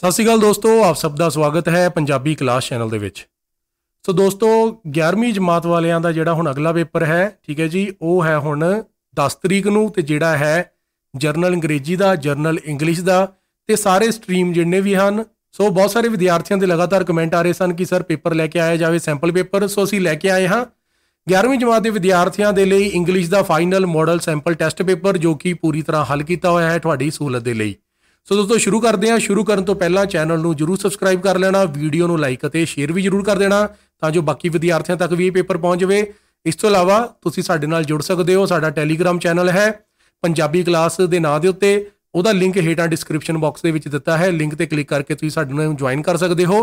ਸਤਿ ਸ਼੍ਰੀ ਅਕਾਲ ਦੋਸਤੋ ਆਪ ਸਭ ਦਾ ਸਵਾਗਤ ਹੈ ਪੰਜਾਬੀ ਕਲਾਸ ਚੈਨਲ ਦੇ ਵਿੱਚ ਸੋ ਦੋਸਤੋ 11ਵੀਂ ਜਮਾਤ ਵਾਲਿਆਂ ਦਾ ਜਿਹੜਾ ਹੁਣ ਅਗਲਾ ਪੇਪਰ ਹੈ ਠੀਕ ਹੈ ਜੀ ਉਹ ਹੈ ਹੁਣ 10 ਤਰੀਕ ਨੂੰ ਤੇ ਜਿਹੜਾ ਹੈ ਜਰਨਲ ਅੰਗਰੇਜ਼ੀ ਦਾ ਜਰਨਲ ਇੰਗਲਿਸ਼ ਦਾ ਤੇ ਸਾਰੇ ਸਟਰੀਮ ਜਿੰਨੇ ਵੀ ਹਨ ਸੋ ਬਹੁਤ ਸਾਰੇ ਵਿਦਿਆਰਥੀਆਂ ਦੇ ਲਗਾਤਾਰ ਕਮੈਂਟ ਆ ਰਹੇ ਸਨ ਕਿ ਸਰ ਪੇਪਰ ਲੈ ਕੇ ਆਇਆ ਜਾਵੇ ਸੈਂਪਲ ਪੇਪਰ ਸੋ ਅਸੀਂ ਲੈ ਕੇ ਆਏ ਹਾਂ 11ਵੀਂ ਜਮਾਤ ਦੇ ਵਿਦਿਆਰਥੀਆਂ ਦੇ ਲਈ ਇੰਗਲਿਸ਼ ਦਾ final model sample test paper ਜੋ ਕਿ ਪੂਰੀ ਤਰ੍ਹਾਂ ਹੱਲ ਕੀਤਾ ਹੋਇਆ ਹੈ ਤੁਹਾਡੀ ਸਹੂਲਤ ਦੇ ਲਈ ਸੋ ਦੋਸਤੋ ਸ਼ੁਰੂ ਕਰਦੇ ਹਾਂ ਸ਼ੁਰੂ ਕਰਨ ਤੋਂ ਪਹਿਲਾਂ ਚੈਨਲ ਨੂੰ ਜਰੂਰ ਸਬਸਕ੍ਰਾਈਬ ਕਰ ਲੈਣਾ ਵੀਡੀਓ ਨੂੰ ਲਾਈਕ ਅਤੇ ਸ਼ੇਅਰ ਵੀ ਜਰੂਰ ਕਰ ਦੇਣਾ ਤਾਂ ਜੋ ਬਾਕੀ ਵਿਦਿਆਰਥੀਆਂ ਤੱਕ ਵੀ ਇਹ ਪੇਪਰ ਪਹੁੰਚ ਜਾਵੇ ਇਸ ਤੋਂ ਇਲਾਵਾ ਤੁਸੀਂ ਸਾਡੇ ਨਾਲ ਜੁੜ ਸਕਦੇ ਹੋ ਸਾਡਾ ਟੈਲੀਗ੍ਰam ਚੈਨਲ ਹੈ ਪੰਜਾਬੀ ਕਲਾਸ ਦੇ ਨਾਂ ਦੇ ਉੱਤੇ ਉਹਦਾ ਲਿੰਕ ਹੇਠਾਂ ਡਿਸਕ੍ਰਿਪਸ਼ਨ ਬਾਕਸ ਦੇ ਵਿੱਚ ਦਿੱਤਾ ਹੈ ਲਿੰਕ ਤੇ ਕਲਿੱਕ ਕਰਕੇ ਤੁਸੀਂ ਸਾਡੇ ਨਾਲ ਜੁਆਇਨ ਕਰ ਸਕਦੇ ਹੋ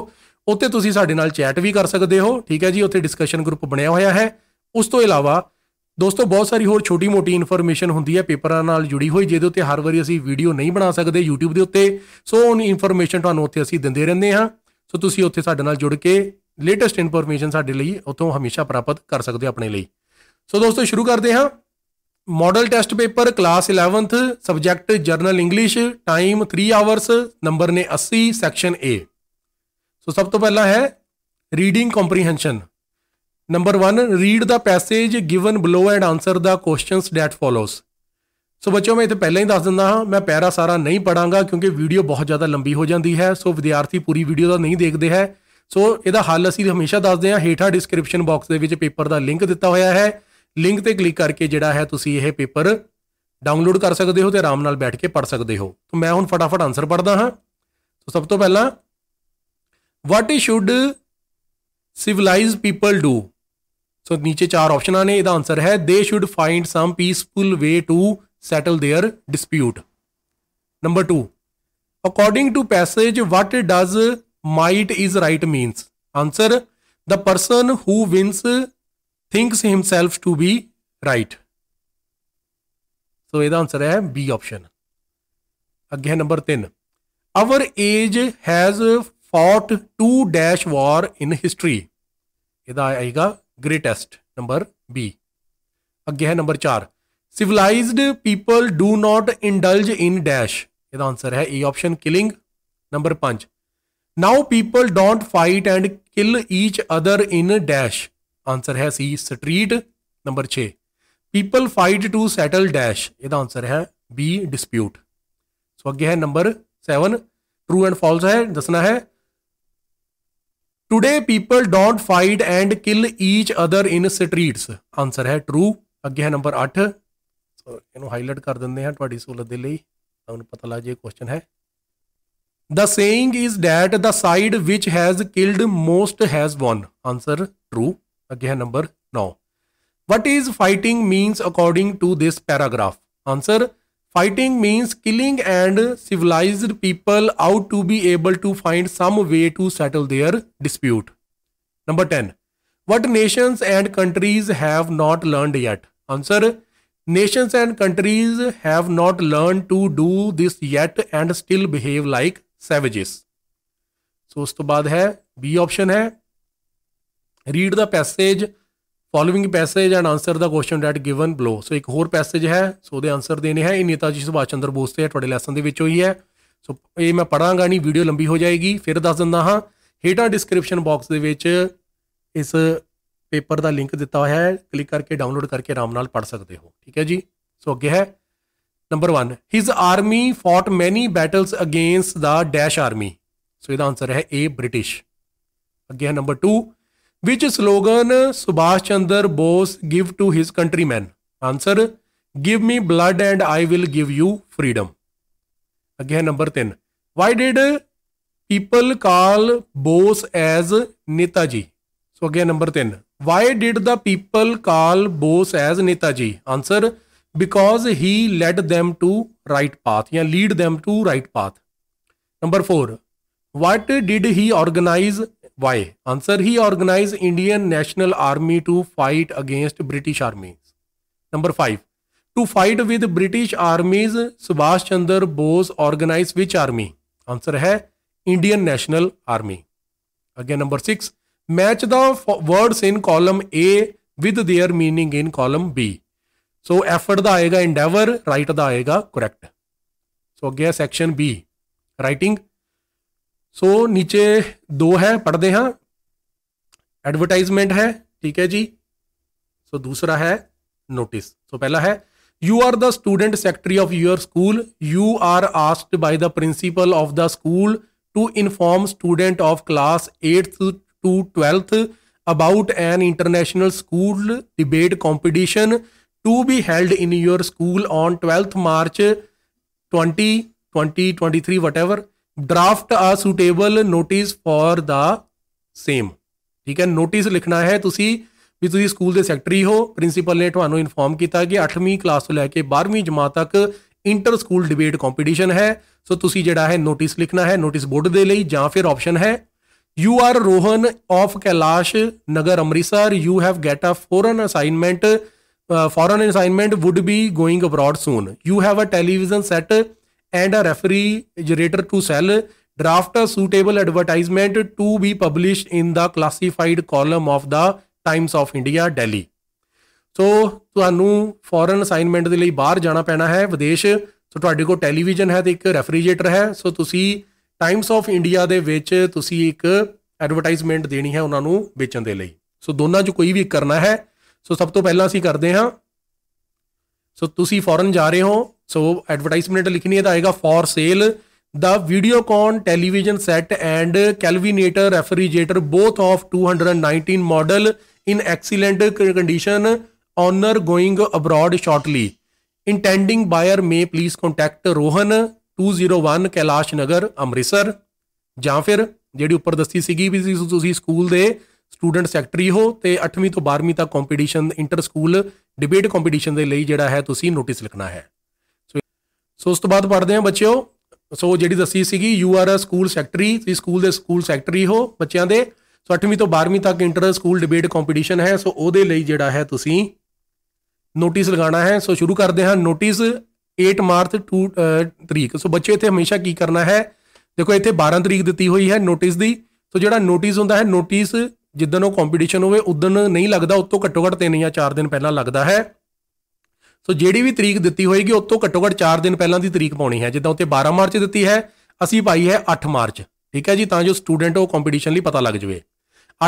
ਉੱਥੇ ਤੁਸੀਂ ਸਾਡੇ ਨਾਲ ਚੈਟ ਵੀ ਕਰ ਸਕਦੇ ਹੋ ਠੀਕ ਹੈ ਜੀ ਉੱਥੇ ਡਿਸਕਸ਼ਨ ਗਰੁੱਪ ਬਣਿਆ ਹੋਇਆ ਹੈ ਉਸ ਤੋਂ ਇਲਾਵਾ ਦੋਸਤੋ ਬਹੁਤ ਸਾਰੀ ਹੋਰ ਛੋਟੀ-ਮੋਟੀ ਇਨਫੋਰਮੇਸ਼ਨ ਹੁੰਦੀ ਹੈ ਪੇਪਰਾਂ ਨਾਲ ਜੁੜੀ ਹੋਈ ਜਿਹਦੇ ਉੱਤੇ ਹਰ ਵਾਰੀ ਅਸੀਂ ਵੀਡੀਓ ਨਹੀਂ ਬਣਾ ਸਕਦੇ YouTube ਦੇ ਉੱਤੇ ਸੋ ਉਹ ਇਨਫੋਰਮੇਸ਼ਨ ਤੁਹਾਨੂੰ ਉੱਥੇ ਅਸੀਂ ਦਿੰਦੇ ਰਹਿੰਦੇ ਹਾਂ ਸੋ ਤੁਸੀਂ ਉੱਥੇ ਸਾਡੇ ਨਾਲ ਜੁੜ ਕੇ ਲੇਟੈਸਟ ਇਨਫੋਰਮੇਸ਼ਨ ਸਾਡੇ ਲਈ ਉਥੋਂ ਹਮੇਸ਼ਾ ਪ੍ਰਾਪਤ ਕਰ ਸਕਦੇ ਹੋ ਆਪਣੇ ਲਈ ਸੋ ਦੋਸਤੋ ਸ਼ੁਰੂ ਕਰਦੇ ਹਾਂ model test paper class 11th subject general English time 3 hours number ਨੇ 80 ਸੈਕਸ਼ਨ A ਸੋ ਸਭ ਤੋਂ ਪਹਿਲਾਂ ਹੈ reading comprehension number 1 read the passage given below and answer the questions that follows so ਬੱਚਿਓ ਮੈਂ ਇੱਥੇ ਪਹਿਲਾਂ ਹੀ ਦੱਸ ਦਿੰਦਾ ਹਾਂ ਮੈਂ ਪੈਰਾ ਸਾਰਾ ਨਹੀਂ ਪੜਾਂਗਾ ਕਿਉਂਕਿ ਵੀਡੀਓ ਬਹੁਤ ਜ਼ਿਆਦਾ ਲੰਬੀ ਹੋ ਜਾਂਦੀ ਹੈ ਸੋ ਵਿਦਿਆਰਥੀ ਪੂਰੀ ਵੀਡੀਓ ਦਾ ਨਹੀਂ ਦੇਖਦੇ ਹੈ ਸੋ ਇਹਦਾ ਹੱਲ ਅਸੀਂ ਹਮੇਸ਼ਾ ਦੱਸਦੇ ਹਾਂ ਹੇਠਾਂ ਡਿਸਕ੍ਰਿਪਸ਼ਨ ਬਾਕਸ ਦੇ ਵਿੱਚ ਪੇਪਰ ਦਾ ਲਿੰਕ ਦਿੱਤਾ ਹੋਇਆ ਹੈ ਲਿੰਕ ਤੇ ਕਲਿੱਕ ਕਰਕੇ ਜਿਹੜਾ ਹੈ ਤੁਸੀਂ ਇਹ ਪੇਪਰ ਡਾਊਨਲੋਡ ਕਰ ਸਕਦੇ ਹੋ ਤੇ ਆਰਾਮ ਨਾਲ ਬੈਠ ਕੇ ਪੜ ਸਕਦੇ ਹੋ ਤਾਂ ਮੈਂ ਹੁਣ ਫਟਾਫਟ ਆਨਸਰ ਪੜਦਾ ਹਾਂ ਸੋ ਸਭ ਤੋਂ ਪਹਿਲਾਂ what should civilised people do so तो so, नीचे चार ऑप्शन आने इधर आंसर है they should find some peaceful way to settle their dispute number two according to passage what does might is right means answer the person who wins thinks himself to be right so यदा answer है B option अगे है number तीन our age has fought to dash war in history यदा आएगा greatest number B अगे है number चार civilise people do not indulge in dash यद आंसर है ई ऑप्शन किलिंग नंबर पांच now people don't fight and kill each other in dash answer है C street number छे people fight to settle dash यद answer है B dispute so अगे है number seven true and false है दसना है today people don't fight and kill each other in streets answer ਹੈ ਟਰੂ ਅੱਗੇ ਹੈ ਨੰਬਰ 8 ਸੋ ਇਹਨੂੰ ਹਾਈਲਾਈਟ ਕਰ ਦਿੰਦੇ ਹਾਂ ਤੁਹਾਡੀ ਸਹੂਲਤ ਦੇ ਲਈ ਤੁਹਾਨੂੰ ਪਤਾ ਲੱਗ ਜੇ ਕੁਐਸਚਨ ਹੈ the saying is that the side which has killed most has won answer true ਅੱਗੇ ਹੈ number 9 what is fighting means according to this paragraph answer Fighting means killing and civilized people out to be able to find some way to settle their dispute. Number 10. What nations and countries have not learned yet? Answer. Nations and countries have not learned to do this yet and still behave like savages. So, to ਤੋਂ ਬਾਅਦ B option read the passage following passage and answer the question that given below so ਇੱਕ ਹੋਰ passage ਹੈ ਸੋ ਉਹਦੇ answer ਦੇਣੇ ਹੈ ਇਹ ਨੇਤਾ ਜੀ ਸੁਭਾਸ਼ ਚੰਦਰ ਬੋਸ ਤੇ ਤੁਹਾਡੇ ਲੈਸਨ ਦੇ ਵਿੱਚ ਹੋਈ ਹੈ ਸੋ ਇਹ ਮੈਂ ਪੜਾਂਗਾ ਨਹੀਂ ਵੀਡੀਓ ਲੰਬੀ ਹੋ ਜਾਏਗੀ ਫਿਰ ਦੱਸ ਦਿੰਦਾ ਹਾਂ ਹੇਟਾ ਡਿਸਕ੍ਰਿਪਸ਼ਨ ਬਾਕਸ ਦੇ ਵਿੱਚ ਇਸ ਪੇਪਰ ਦਾ ਲਿੰਕ ਦਿੱਤਾ ਹੋਇਆ ਹੈ ਕਲਿੱਕ ਕਰਕੇ ਡਾਊਨਲੋਡ ਕਰਕੇ ਆਰਾਮ ਨਾਲ ਪੜ ਸਕਦੇ ਹੋ ਠੀਕ ਹੈ ਜੀ ਸੋ ਅੱਗੇ ਹੈ number 1 his army fought many battles against the dash army so ਇਹਦਾ ਆਨਸਰ ਹੈ ਏ ਬ੍ਰਿਟਿਸ਼ ਅੱਗੇ ਹੈ number 2 Which slogan Subhash Chandra Bose give to his countrymen? Answer, give me blood and I will give you freedom. Again, number 10. Why did people call Bose as Netaji? So again, number 10. Why did the people call Bose as Netaji? Answer, because he led them to right path, yeah, lead them to right path. Number 4. What did he organize Why? Answer He organized Indian National Army to fight against British armies. Number 5. To fight with British armies, Subhash Chandra Bose organized which army? Answer hai Indian National Army. Again, number 6. Match the words in column A with their meaning in column B. So, effort da aega endeavor, right da aega correct. So, again, section B. Writing so so, नीचे दो है पढ़ते हाँ advertisement है ठीक है जी सो so, दूसरा है नोटिस सो so, पहला है you are the student secretary of your school you are asked by the principal of the school to inform student of class eighth to twelfth about an school debate competition to be held in your school on twelfth March twenty twenty twenty three whatever draft a suitable notice for the same ਠੀਕ ਹੈ notice ਲਿਖਣਾ ਹੈ ਤੁਸੀਂ ਵੀ ਤੁਸੀਂ school ਦੇ secretary ਹੋ principal ਨੇ ਤੁਹਾਨੂੰ ਇਨਫੋਰਮ ਕੀਤਾ ਕਿ 8ਵੀਂ ਕਲਾਸ ਤੋਂ ਲੈ ਕੇ 12ਵੀਂ ਜਮਾਤ ਤੱਕ ਇੰਟਰ ਸਕੂਲ ਡਿਬੇਟ ਕੰਪੀਟੀਸ਼ਨ ਹੈ ਸੋ ਤੁਸੀਂ ਜਿਹੜਾ ਹੈ ਨੋਟਿਸ ਲਿਖਣਾ ਹੈ ਨੋਟਿਸ ਬੋਰਡ ਦੇ ਲਈ ਜਾਂ ਫਿਰ ਆਪਸ਼ਨ ਹੈ you are Rohan of Kailash Nagar Amritsar you have got a foreign assignment foreign assignment would be going abroad soon you have a television set and a referee generator to cell draft a suitable advertisement to be published in the classified column of the Times of India Delhi so ਤੁਹਾਨੂੰ foreign assignment ਦੇ ਲਈ ਬਾਹਰ ਜਾਣਾ ਪੈਣਾ ਹੈ ਵਿਦੇਸ਼ ਸੋ ਤੁਹਾਡੇ ਕੋਲ ਟੈਲੀਵਿਜ਼ਨ ਹੈ ਤੇ ਇੱਕ ਰੈਫਰੀਜਰੇਟਰ ਹੈ ਸੋ ਤੁਸੀਂ ਟਾਈਮਸ ਆਫ ਇੰਡੀਆ ਦੇ ਵਿੱਚ ਤੁਸੀਂ ਇੱਕ ਐਡਵਰਟਾਈਜ਼ਮੈਂਟ ਦੇਣੀ ਹੈ ਉਹਨਾਂ ਨੂੰ ਵੇਚਣ ਦੇ ਲਈ ਸੋ ਦੋਨਾਂ 'ਚ ਕੋਈ ਵੀ ਕਰਨਾ ਹੈ ਸੋ ਸਭ ਤੋਂ ਪਹਿਲਾਂ ਅਸੀਂ ਕਰਦੇ ਹਾਂ ਸੋ ਤੁਸੀਂ ਫੋਰਨ ਜਾ ਰਹੇ ਹੋ ਸੋ ਐਡਵਰਟਾਈਜ਼ਮੈਂਟ ਲਿਖਣੀ ਹੈ ਤਾਂ ਆਏਗਾ for sale the Videocon television set and Kelvinator refrigerator both of 219 model in excellent condition owner going abroad shortly intending buyer may please contact Rohan 201 Kailash Nagar Amritsar ਜਾਂ ਫਿਰ ਜਿਹੜੀ ਉੱਪਰ ਦੱਸੀ ਸੀਗੀ ਵੀ ਤੁਸੀਂ ਸਕੂਲ ਦੇ ਸਟੂਡੈਂਟ ਸੈਕਟਰੀ ਹੋ ਤੇ 8ਵੀਂ ਤੋਂ 12ਵੀਂ ਤੱਕ competition inter school debate competition ਦੇ ਲਈ ਜਿਹੜਾ ਹੈ ਤੁਸੀਂ ਨੋਟਿਸ ਲਿਖਣਾ ਹੈ ਸੋ ਉਸ ਤੋਂ ਬਾਅਦ ਪੜ੍ਹਦੇ ਆ ਬੱਚਿਓ ਸੋ ਜਿਹੜੀ ਦੱਸੀ ਸੀਗੀ you are a school secretary ਤੁਸੀਂ ਸਕੂਲ ਦੇ ਸਕੂਲ ਸੈਕਟਰੀ ਹੋ ਬੱਚਿਆਂ ਦੇ ਸੋ 8ਵੀਂ ਤੋਂ 12ਵੀਂ ਤੱਕ ਇੰਟਰ ਸਕੂਲ ਡਿਬੇਟ ਕੰਪੀਟੀਸ਼ਨ ਹੈ ਸੋ ਉਹਦੇ ਲਈ ਜਿਹੜਾ ਹੈ ਤੁਸੀਂ ਨੋਟਿਸ ਲਗਾਉਣਾ ਹੈ ਸੋ ਸ਼ੁਰੂ ਕਰਦੇ ਹਾਂ ਨੋਟਿਸ 8 ਮਾਰਚ 2 ਤਰੀਕ ਸੋ ਬੱਚੇ ਇੱਥੇ ਹਮੇਸ਼ਾ ਕੀ ਕਰਨਾ ਹੈ ਦੇਖੋ ਇੱਥੇ 12 ਤਰੀਕ ਦਿੱਤੀ ਹੋਈ ਹੈ ਨੋਟਿਸ ਦੀ ਸੋ ਜਿਹੜਾ ਨੋਟਿਸ ਹੁੰਦਾ ਹੈ ਨੋਟਿਸ ਜਿੱਦਨ ਉਹ ਕੰਪੀਟੀਸ਼ਨ ਹੋਵੇ ਉਦਨ ਨਹੀਂ ਲੱਗਦਾ ਉਤੋਂ ਘੱਟੋ ਘੱਟ 3 ਜਾਂ 4 ਦਿਨ ਪਹਿਲਾਂ ਲੱਗਦਾ ਹੈ ਸੋ ਜਿਹੜੀ ਵੀ ਤਰੀਕ ਦਿੱਤੀ ਹੋਏਗੀ ਉਤੋਂ ਘੱਟੋ ਘੱਟ 4 ਦਿਨ ਪਹਿਲਾਂ ਦੀ ਤਰੀਕ ਪਾਉਣੀ ਹੈ ਜਿੱਦਾਂ ਉੱਤੇ 12 ਮਾਰਚ ਦਿੱਤੀ ਹੈ ਅਸੀਂ ਪਾਈ ਹੈ 8 ਮਾਰਚ ਠੀਕ ਹੈ ਜੀ ਤਾਂ ਜੋ ਸਟੂਡੈਂਟ ਉਹ ਕੰਪੀਟੀਸ਼ਨ ਲਈ ਪਤਾ ਲੱਗ ਜਵੇ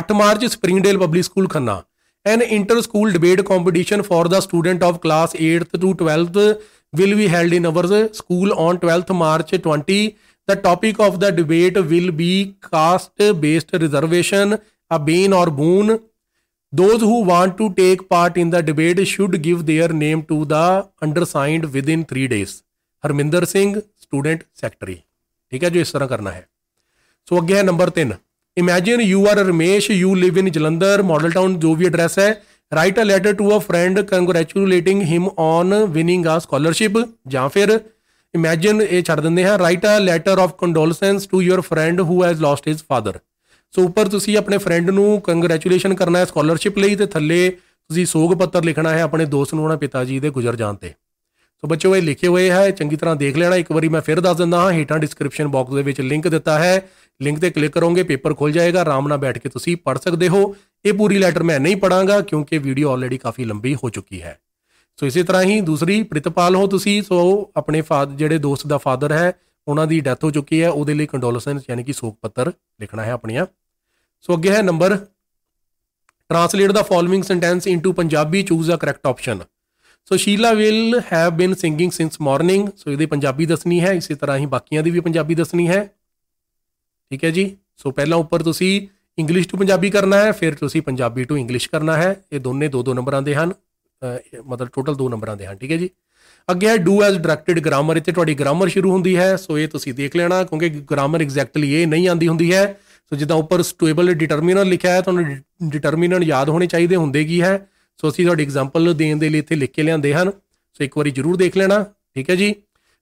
8 March Springdale public school Khanna an inter school debate competition for the student of class 8th to 12th will be held in our school on 12th March 20. The topic of the debate will be caste based reservation Abin or Boon. Those who want to take part in the debate should give their name to the undersigned within three days. Harminder Singh student secretary ठीक है जो इस तरह करना है सो so, अगे है number तीन imagine you are Ramesh you live in Jalandhar model town जो भी एड्रेस है write a letter to a friend congratulating him on winning a scholarship या फिर इमेजिन ये छड़ देंगे हैं write a letter of condolences to your friend who has lost his father so ਉੱਪਰ ਤੁਸੀਂ ਆਪਣੇ ਫਰੈਂਡ ਨੂੰ ਕੰਗ੍ਰੈਚੁਲੇਸ਼ਨ ਕਰਨਾ ਹੈ ਸਕਾਲਰਸ਼ਿਪ ਲਈ ਤੇ ਥੱਲੇ ਤੁਸੀਂ ਸੋਗ ਪੱਤਰ ਲਿਖਣਾ ਹੈ ਆਪਣੇ ਦੋਸਤ ਨੂੰ ਉਹਨਾਂ ਪਿਤਾ ਜੀ ਦੇ ਗੁਜ਼ਰ ਜਾਣ ਤੇ ਸੋ ਬੱਚੋ ਇਹ ਲਿਖੇ ਹੋਏ ਹੈ ਚੰਗੀ ਤਰ੍ਹਾਂ ਦੇਖ ਲੈਣਾ ਇੱਕ ਵਾਰੀ ਮੈਂ ਫਿਰ ਦੱਸ ਦਿੰਦਾ ਹਾਂ ਹੇਠਾਂ ਡਿਸਕ੍ਰਿਪਸ਼ਨ ਬਾਕਸ ਦੇ ਵਿੱਚ ਲਿੰਕ ਦਿੱਤਾ ਹੈ ਲਿੰਕ ਤੇ ਕਲਿੱਕ ਕਰੋਗੇ ਪੇਪਰ ਖੁੱਲ ਜਾਏਗਾ ਆਰਾਮ ਨਾਲ ਬੈਠ ਕੇ ਤੁਸੀਂ ਪੜ੍ਹ ਸਕਦੇ ਹੋ ਇਹ ਪੂਰੀ ਲੈਟਰ ਮੈਂ ਨਹੀਂ ਪੜਾਂਗਾ ਕਿਉਂਕਿ ਵੀਡੀਓ ਆਲਰੇਡੀ ਕਾਫੀ ਲੰਬੀ ਹੋ ਚੁੱਕੀ ਹੈ ਸੋ ਇਸੇ ਤਰ੍ਹਾਂ ਹੀ ਦੂਸਰੀ ਪ੍ਰਿਤਪਾਲ ਹੋ ਤੁਸੀਂ ਸੋ ਆਪਣੇ ਫਾਦਰ ਜਿਹੜੇ ਦੋਸਤ ਦਾ ਫਾਦਰ ਹੈ ਉਹਨਾਂ ਦੀ ਡੈਥ ਹੋ ਚੁੱਕੀ ਹੈ ਉਹਦੇ ਲਈ ਕੰਡੋਲੈਂਸ ਯਾਨੀ ਕਿ ਸੋਗ ਪੱਤਰ ਲਿਖਣਾ ਹੈ ਆਪਣੀਆਂ ਸੋ ਅੱਗੇ ਹੈ number translate the following sentence into Punjabi choose the correct option so Sheela will have been singing ンス morning so ਇਹਦੀ ਪੰਜਾਬੀ ਦੱਸਣੀ ਹੈ ਇਸੇ ਤਰ੍ਹਾਂ ਹੀ ਬਾਕੀਆਂ ਦੀ ਵੀ ਪੰਜਾਬੀ ਦੱਸਣੀ ਹੈ ਠੀਕ ਹੈ ਜੀ ਸੋ ਪਹਿਲਾਂ ਉੱਪਰ ਤੁਸੀਂ ਇੰਗਲਿਸ਼ ਟੂ ਪੰਜਾਬੀ ਕਰਨਾ ਹੈ ਫਿਰ ਤੁਸੀਂ ਪੰਜਾਬੀ ਟੂ ਇੰਗਲਿਸ਼ ਕਰਨਾ ਹੈ ਇਹ ਦੋਨੇ ਦੋ ਦੋ ਨੰਬਰਾਂ ਦੇ ਹਨ ਮਤਲਬ ਟੋਟਲ ਦੋ ਨੰਬਰਾਂ ਦੇ ਹਨ ਠੀਕ ਹੈ ਜੀ ਅੱਗੇ ਹੈ ਡੂ ਐਸ ਡਾਇਰੈਕਟਡ ਗ੍ਰਾਮਰ ਇੱਥੇ ਤੁਹਾਡੀ ਗ੍ਰਾਮਰ ਸ਼ੁਰੂ ਹੁੰਦੀ ਹੈ ਸੋ ਇਹ ਤੁਸੀਂ ਦੇਖ ਲੈਣਾ ਕਿਉਂਕਿ ਗ੍ਰਾਮਰ ਐਗਜ਼ੈਕਟਲੀ ਇਹ ਨਹੀਂ ਆਂਦੀ ਹੁੰਦੀ ਹੈ ਸੋ ਜਿੱਦਾਂ ਉੱਪਰ ਸਟੇਬਲ ਡਿਟਰਮੀਨਰ ਲਿਖਿਆ ਹੈ ਤੁਹਾਨੂੰ ਡਿਟਰਮੀਨਰ ਯਾਦ ਹੋਣੇ ਚਾਹੀਦੇ ਹੁੰਦੇ ਕੀ ਹੈ ਸੋ ਅਸੀਂ ਤੁਹਾਡੀ ਐਗਜ਼ਾਮਪਲ ਦੇਣ ਦੇ ਲਈ ਇੱਥੇ ਲਿਖ ਕੇ ਲਿਆਂਦੇ ਹਨ ਸੋ ਇੱਕ ਵਾਰੀ ਜਰੂਰ ਦੇਖ ਲੈਣਾ ਠੀਕ ਹੈ ਜੀ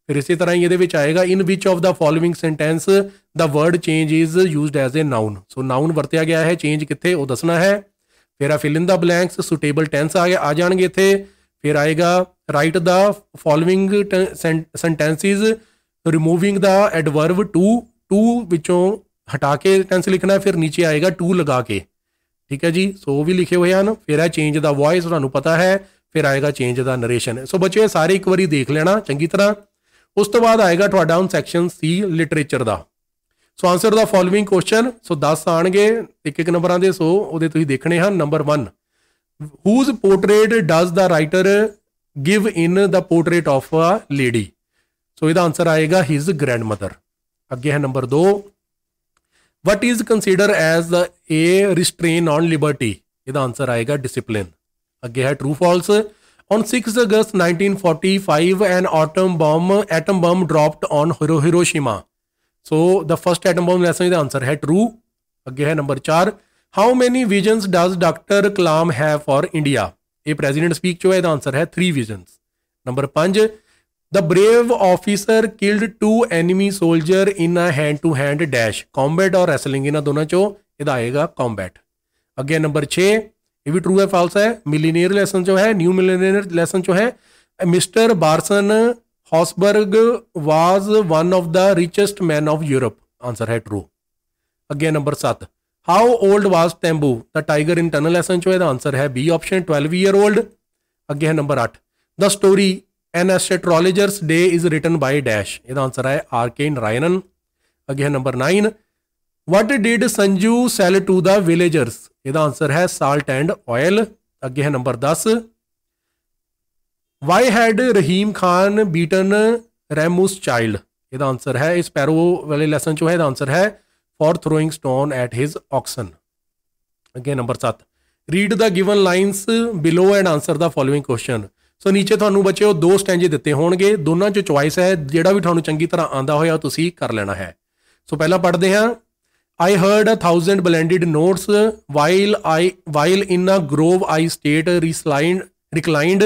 ਫਿਰ ਇਸੇ ਤਰ੍ਹਾਂ ਹੀ ਇਹਦੇ ਵਿੱਚ ਆਏਗਾ in which of the following sentence the word change is used as a noun so noun ਵਰਤਿਆ ਗਿਆ ਹੈ ਚੇਂਜ ਕਿੱਥੇ ਉਹ ਦੱਸਣਾ ਹੈ ਫਿਰ ਆ fill in the blanks suitable tense ਆ ਗਿਆ ਆ ਜਾਣਗੇ ਇੱਥੇ ਫਿਰ ਆਏਗਾ write the following sentences removing the adverb too too ਵਿੱਚੋਂ ਹਟਾ ਕੇ ਟੈਂਸ ਲਿਖਣਾ ਹੈ ਫਿਰ نیچے ਆਏਗਾ ਟੂ ਲਗਾ ਕੇ ਠੀਕ ਹੈ ਜੀ ਸੋ ਉਹ ਵੀ ਲਿਖੇ ਹੋਏ ਹਨ ਫਿਰ ਹੈ ਚੇਂਜ ਦਾ ਵੌਇਸ ਤੁਹਾਨੂੰ ਪਤਾ ਹੈ ਫਿਰ ਆਏਗਾ ਚੇਂਜ ਦਾ ਨਰੇਸ਼ਨ ਸੋ ਬੱਚੇ ਸਾਰੇ ਇੱਕ ਵਾਰੀ ਦੇਖ ਲੈਣਾ ਚੰਗੀ ਤਰ੍ਹਾਂ ਉਸ ਤੋਂ ਬਾਅਦ ਆਏਗਾ ਤੁਹਾਡਾ ਹੁਣ section C literature the so answer the following question so 10 ਆਣਗੇ ਇੱਕ ਇੱਕ ਨੰਬਰਾਂ ਦੇ ਸੋ ਉਹਦੇ ਤੁਸੀਂ ਦੇਖਣੇ ਹਨ number 1 whose portrait does the writer give in the portrait of a lady so ਇਹਦਾ ਆਨਸਰ ਆਏਗਾ ਹਿਸ ਗ੍ਰੈਂਡਮਦਰ ਅੱਗੇ ਹੈ number 2 what is consider as the a restrain on liberty ਇਹਦਾ ਆਨਸਰ ਆਏਗਾ ਡਿਸਪਲਿਨ ਅੱਗੇ ਹੈ ਟਰੂ ਫਾਲਸ ਔਨ 6 ਅਗਸਤ 1945 an atom bomb atom bomb dropped on Hiroshima so the first atom bomb lesson ਇਹਦਾ answer ਹੈ true ਅੱਗੇ ਹੈ number 4 how many visions does doctor Kalam have for India ਇਹ ਪ੍ਰੈਜ਼ੀਡੈਂਟ ਸਪੀਕ ਚੋ ਹੈ ਦਾ ਆਨਸਰ ਹੈ 3 visions number 5 The brave officer killed two enemy soldier in a hand to hand dash. Combat और wrestling इन दोनों चो इधर आएगा combat. अगेन नंबर छः ये भी ट्रू है फॉल्स है मिलीनियर लेसन जो है न्यू मिलीनियर लेसन जो है mister Baron Hausberg was one of the richest man of Europe answer है ट्रू अगेन नंबर सात how old was Tembu the tiger in tunnel lesson जो है आंसर है B option twelve year old अगे है number आठ the story An astrologer's day is written by dash. ਇਹਦਾ answer ਹੈ ਆਰਕੇਨ ਰਾਇਨਨ ਅਗੇ ਹੈ number 9 what did sanju sell to the villagers ਇਹਦਾ ਆਨਸਰ ਹੈ salt and oil ਅੱਗੇ ਹੈ ਨੰਬਰ 10 why had Rahim Khan beaten Ramu's child ਇਹਦਾ ਆਨਸਰ ਹੈ ਇਸ ਪੈਰੋ ਵਾਲੇ ਲੈਸਨ ਚੋਂ ਹੈ ਇਹਦਾ ਆਨਸਰ ਹੈ for throwing stone at his oxen ਅੱਗੇ number 7 read the given lines below and answer the following question so ਨੀਚੇ ਤੁਹਾਨੂੰ ਬੱਚਿਓ ਦੋ ਸਟੈਂਜੇ ਦਿੱਤੇ ਹੋਣਗੇ ਦੋਨਾਂ ਚੋਂ ਚੁਆਇਸ ਹੈ ਜਿਹੜਾ ਵੀ ਤੁਹਾਨੂੰ ਚੰਗੀ ਤਰ੍ਹਾਂ ਆਂਦਾ ਹੋਇਆ ਤੁਸੀਂ ਕਰ ਲੈਣਾ ਹੈ ਸੋ ਪਹਿਲਾਂ ਪੜ੍ਹਦੇ ਹਾਂ I heard a thousand blended notes while I while in a grove I sat reclined reclined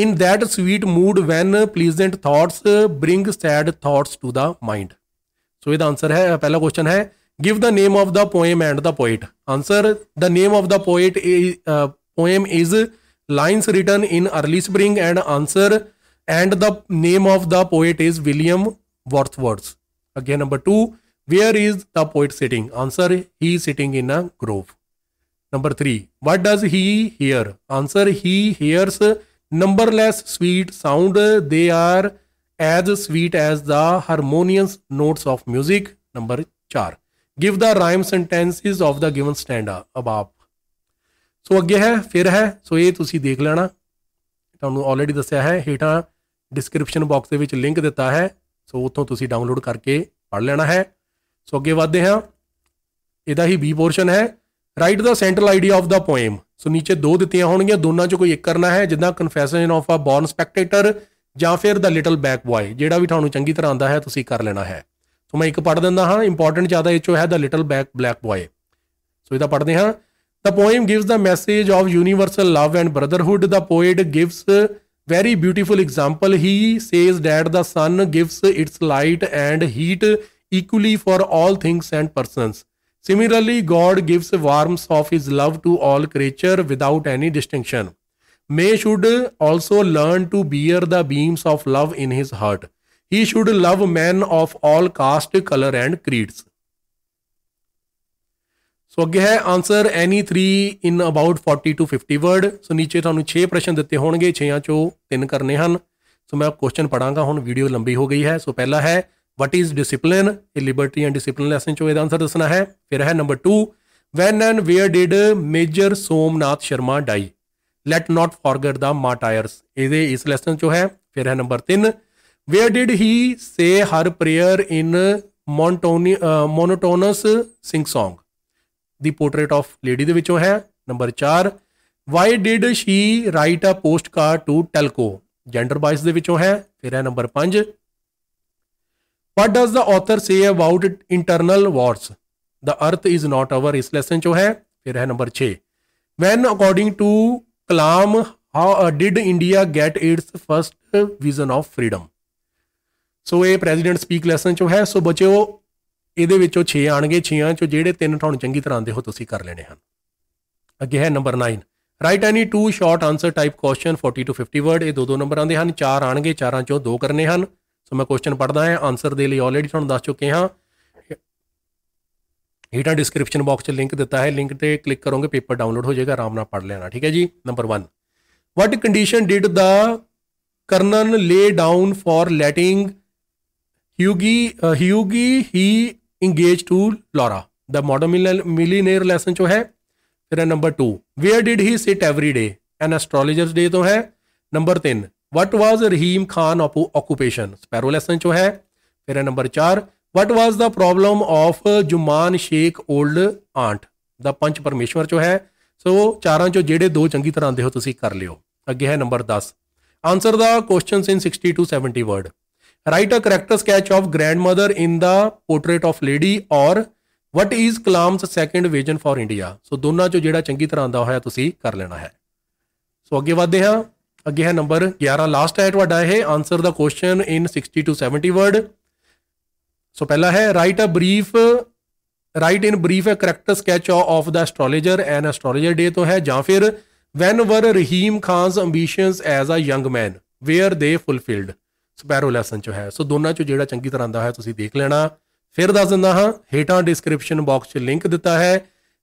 in that sweet mood when pleasant thoughts bring sad thoughts to the mind so ਇਹਦਾ ਆਨਸਰ ਹੈ ਪਹਿਲਾ question ਹੈ give the name of the poem and the poet answer the name of the poet is poem is lines written in early spring and answer and the name of the poet is William Wordsworth. Again, number two, where is the poet sitting? Answer, he is sitting in a grove. Number three, what does he hear? Answer, he hears numberless sweet sound. They are as sweet as the harmonious notes of music. Number four, give the rhyme sentences of the given stanza above. So ਅੱਗੇ ਹੈ ਫਿਰ ਹੈ ਸੋ ਇਹ ਤੁਸੀਂ ਦੇਖ ਲੈਣਾ ਤੁਹਾਨੂੰ already ਦੱਸਿਆ ਹੈ ਹੇਠਾਂ ਡਿਸਕ੍ਰਿਪਸ਼ਨ ਬਾਕਸ ਦੇ ਵਿੱਚ ਲਿੰਕ ਦਿੱਤਾ ਹੈ ਸੋ ਉੱਥੋਂ ਤੁਸੀਂ ਡਾਊਨਲੋਡ ਕਰਕੇ ਪੜ੍ਹ ਲੈਣਾ ਹੈ ਸੋ ਅੱਗੇ ਵਧਦੇ ਹਾਂ ਇਹਦਾ ਹੀ ਬੀ ਪੋਰਸ਼ਨ ਹੈ write the central idea of the poem so ਨੀਚੇ ਦੋ ਦਿੱਤੀਆਂ ਹੋਣਗੀਆਂ ਦੋਨਾਂ ਚੋਂ ਕੋਈ ਇੱਕ ਕਰਨਾ ਹੈ ਜਿੱਦਾਂ confession of a born spectator ਜਾਂ ਫਿਰ ਦਾ ਲਿਟਲ ਬੈਕ ਬॉय ਜਿਹੜਾ ਵੀ ਤੁਹਾਨੂੰ ਚੰਗੀ ਤਰ੍ਹਾਂ ਆਉਂਦਾ ਹੈ ਤੁਸੀਂ ਕਰ ਲੈਣਾ ਹੈ ਸੋ ਮੈਂ ਇੱਕ ਪੜ੍ਹ ਦਿੰਦਾ ਹਾਂ ਇੰਪੋਰਟੈਂਟ ਜ਼ਿਆਦਾ ਇਹ ਚੋ ਹੈ the little back black boy so ਇਹਦਾ ਪੜ੍ਹਦੇ ਹਾਂ The poem gives the message of universal love and brotherhood. The poet gives very beautiful example. He says that the sun gives its light and heat equally for all things and persons. Similarly, God gives warmth of his love to all creature without any distinction. May should also learn to bear the beams of love in his heart. He should love men of all caste, color and creeds. So ਅੱਗੇ ਹੈ answer any 3 in about 40 to 50 word so ਨੀਚੇ ਤੁਹਾਨੂੰ 6 ਪ੍ਰਸ਼ਨ ਦਿੱਤੇ ਹੋਣਗੇ 6ਾਂ ਚੋਂ 3 ਕਰਨੇ ਹਨ ਸੋ ਮੈਂ ਕੁਐਸਚਨ ਪੜਾਂਗਾ ਹੁਣ ਵੀਡੀਓ ਲੰਬੀ ਹੋ ਗਈ ਹੈ ਸੋ ਪਹਿਲਾ ਹੈ ਵਟ ਇਜ਼ ਡਿਸਪਲਿਨ ਇਹ ਲਿਬਰਟੀ ਐਂਡ ਡਿਸਪਲਿਨ ਲੈਸਨ ਚੋਂ ਇਹਦਾ ਆਨਸਰ ਦੱਸਣਾ ਹੈ ਫਿਰ ਹੈ number 2 when and where did major Somnath Sharma die let not forget the martyrs ਇਹਦੇ ਇਸ ਲੈਸਨ ਚੋਂ ਹੈ ਫਿਰ ਹੈ number 3 where did he say her prayer in monotony monotonous sing song the portrait of lady ਦੇ ਵਿੱਚੋਂ ਹੈ number 4 why did she write a post card to Telco gender bias ਦੇ ਵਿੱਚੋਂ ਹੈ ਫਿਰ ਹੈ number 5 what does the author say about internal wars the earth is not our ਇਸ lesson ਚੋਂ ਹੈ ਫਿਰ ਹੈ number 6 when according to Kalam how did India get its first vision of freedom so ਇਹ ਪ੍ਰੈਜ਼ੀਡੈਂਟ ਸਪੀਕ ਲੈਸਨ ਚੋਂ ਹੈ ਸੋ ਬੱਚਿਓ ਇਹਦੇ ਵਿੱਚੋਂ 6 ਆਣਗੇ 6ਾਂ ਚੋਂ ਜਿਹੜੇ ਤਿੰਨ ਤੁਹਾਨੂੰ ਚੰਗੀ ਤਰ੍ਹਾਂ ਆਉਂਦੇ ਹੋ ਤੁਸੀਂ ਕਰ ਲੈਣੇ ਹਨ ਅੱਗੇ ਹੈ number 9 write any two short answer type question 40 to 50 word ਇਹ ਦੋ ਦੋ ਨੰਬਰ ਆਉਂਦੇ ਹਨ ਚਾਰ ਆਣਗੇ ਚਾਰਾਂ ਚੋਂ ਦੋ ਕਰਨੇ ਹਨ ਸੋ ਮੈਂ ਕੁਐਸਚਨ ਪੜਦਾ ਹਾਂ ਆਨਸਰ ਦੇ ਲਈ ਆਲਰੇਡੀ ਤੁਹਾਨੂੰ ਦੱਸ ਚੁੱਕੇ ਹਾਂ ਹੇਠਾਂ ਡਿਸਕ੍ਰਿਪਸ਼ਨ ਬਾਕਸ 'ਚ ਲਿੰਕ ਦਿੱਤਾ ਹੈ ਲਿੰਕ ਤੇ ਕਲਿੱਕ ਕਰੋਗੇ ਪੇਪਰ ਡਾਊਨਲੋਡ ਹੋ ਜਾਏਗਾ ਆਰਾਮ ਨਾਲ ਪੜ ਲੈਣਾ ਠੀਕ ਹੈ ਜੀ number 1 what condition did the ਕਰਨਨ lay down for letting Hughie Hughie he engage to Laura the modern millionaire lesson jo hai ਫਿਰ number 2 where did he sit every day an astrologer's day to hai number 3 what was Rahim Khan occupation sparrow lesson jo hai ਫਿਰ number 4 what was the problem of juman sheikh old aunt ਦਾ panch parmeshwar jo hai so charan jo ਜਿਹੜੇ do changi tarah ਆਉਂਦੇ ho tusi kar liyo agge hai number 10 answer the questions in 60 to 70 word Write a character sketch of grandmother in the portrait of lady or what is Kalam's second vision for India. So ਦੋਨਾਂ ਚੋਂ ਜਿਹੜਾ ਚੰਗੀ ਤਰ੍ਹਾਂ ਆਂਦਾ ਹੋਇਆ ਤੁਸੀਂ ਕਰ ਲੈਣਾ ਹੈ ਸੋ ਅੱਗੇ ਵਧਦੇ ਹਾਂ ਅੱਗੇ ਹੈ ਨੰਬਰ 11 ਲਾਸਟ ਹੈ ਤੁਹਾਡਾ ਇਹ answer the question in 60 to 70 word so ਪਹਿਲਾ ਹੈ write a brief write in brief a character sketch of the astrologer an astrologer day ਤੋਂ ਹੈ ਜਾਂ ਫਿਰ when were Rahim Khan's ambitions as a young man where they fulfilled sparrow lesson ਚ ਹੈ ਸੋ ਦੋਨਾਂ ਚ ਜਿਹੜਾ ਚੰਗੀ ਤਰ੍ਹਾਂ ਦਾ ਹੈ ਤੁਸੀਂ ਦੇਖ ਲੈਣਾ ਫਿਰ ਦੱਸ ਦਿੰਦਾ ਹਾਂ ਹੇਠਾਂ ਡਿਸਕ੍ਰਿਪਸ਼ਨ ਬਾਕਸ 'ਚ ਲਿੰਕ ਦਿੱਤਾ ਹੈ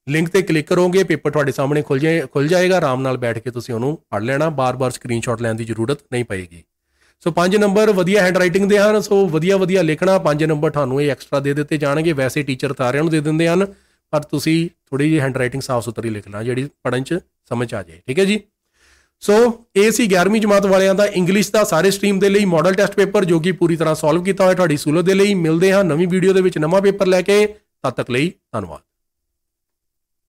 ਲਿੰਕ ਤੇ ਕਲਿੱਕ ਕਰੋਗੇ ਪੇਪਰ ਤੁਹਾਡੇ ਸਾਹਮਣੇ ਖੁੱਲ ਜਾਏ ਖੁੱਲ ਜਾਏਗਾ ਆਰਾਮ ਨਾਲ ਬੈਠ ਕੇ ਤੁਸੀਂ ਉਹਨੂੰ ਪੜ੍ਹ ਲੈਣਾ ਬਾਰ-ਬਾਰ ਸਕਰੀਨਸ਼ਾਟ ਲੈਣ ਦੀ ਜ਼ਰੂਰਤ ਨਹੀਂ ਪਏਗੀ ਸੋ ਪੰਜ ਨੰਬਰ ਵਧੀਆ ਹੈਂਡਰਾਈਟਿੰਗ ਦੇ ਹਨ ਸੋ ਵਧੀਆ ਵਧੀਆ ਲਿਖਣਾ ਪੰਜ ਨੰਬਰ ਤੁਹਾਨੂੰ ਇਹ ਐਕਸਟਰਾ ਦੇ ਦਿੱਤੇ ਜਾਣਗੇ ਵੈਸੇ ਟੀਚਰ ਸਾਰਿਆਂ ਨੂੰ ਦੇ ਦਿੰਦੇ ਹਨ ਪਰ ਤੁਸੀਂ ਥੋੜੀ ਜਿਹੀ ਹੈਂਡਰਾਈਟਿੰਗ ਸਾਫ਼ ਸੁਥਰੀ ਲਿਖਣਾ ਜਿਹੜੀ ਪੜਨ 'ਚ ਸਮਝ ਆ ਜਾਏ ਠੀਕ ਹੈ ਜੀ ਸੋ ਇਹ ਸੀ 11ਵੀਂ ਜਮਾਤ ਵਾਲਿਆਂ ਦਾ ਇੰਗਲਿਸ਼ ਦਾ ਸਾਰੇ ਸਟਰੀਮ ਦੇ ਲਈ ਮਾਡਲ ਟੈਸਟ ਪੇਪਰ ਜੋ ਕਿ ਪੂਰੀ ਤਰ੍ਹਾਂ ਸੋਲਵ ਕੀਤਾ ਹੋਇਆ ਤੁਹਾਡੀ ਸਹੂਲਤ ਦੇ ਲਈ ਮਿਲਦੇ ਹਾਂ ਨਵੀਂ ਵੀਡੀਓ ਦੇ ਵਿੱਚ ਨਵਾਂ ਪੇਪਰ ਲੈ ਕੇ ਤਦ ਤੱਕ ਲਈ ਧੰਨਵਾਦ